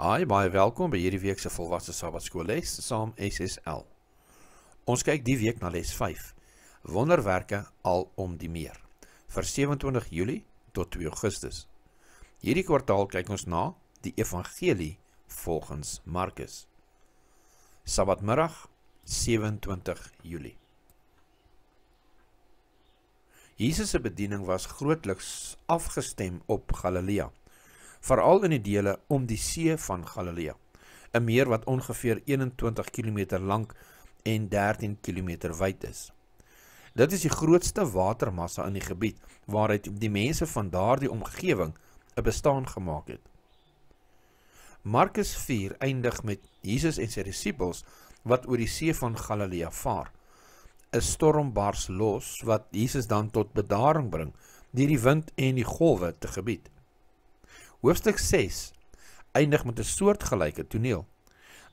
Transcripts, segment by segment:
Hi, baie welkom by hierdie week se volwasse Sabbatskool les saam SSL. Ons kyk die week na les 5. Wonderwerke al om die meer. Vir 27 Julie tot 2 Augustus. Hierdie kwartaal kyk ons na die evangelie volgens Markus. Sabbatmiddag 27 Julie. Jesus se bediening was grootliks afgestem op Galilea veral in die dele om die see van Galilea, een meer wat ongeveer 21 kilometer lang en 13 kilometer wijd is. Dit is die grootste watermassa in die gebied, waaruit die mense van daar die omgeving een bestaan gemaakt het. Markus 4 eindig met Jesus en sy disciples, wat oor die see van Galilea vaar. Een storm baars los, wat Jesus dan tot bedaring bring, dier die wind en die golwe te gebied. Hoofstuk 6 eindig met 'n soortgelyke toneel,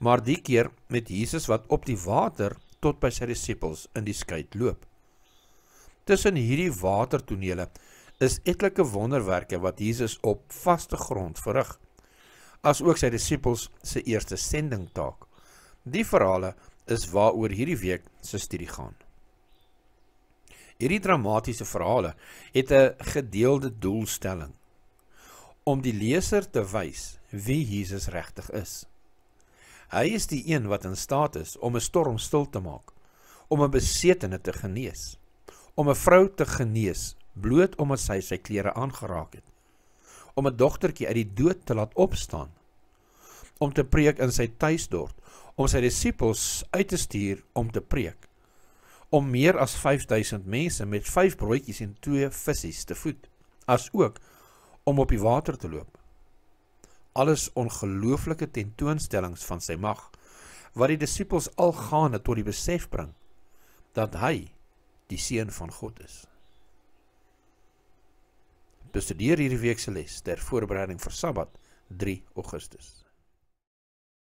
maar die keer met Jesus wat op die water tot by sy disippels in die skei loop. Tussen hierdie watertonele is etlike wonderwerke wat Jesus op vaste grond verrig, asook sy disippels se eerste sendingtaak. Die verhale is waaroor hierdie week se studie gaan. Hierdie dramatiese verhale het 'n gedeelde doelstelling om die leser te wys wie Jesus regtig is. Hy is die een wat in staat is om 'n storm stil te maak, om 'n besetene te genees, om 'n vrou te genees bloot omdat sy sy klere aangeraak het, om 'n dogtertjie uit die dood te laat opstaan, om te preek in sy tuisdorp, om sy disippels uit te stuur om te preek, om meer as 5000 mense met 5 broodjies en 2 visse te voed, asook om op die water te loop. Alles ongelooflike tentoonstellings van sy mag wat die disippels al gaande tot die besef bring dat hy die seun van God is. Bestudeer hierdie week se les ter voorbereiding vir Sabbat 3 Augustus.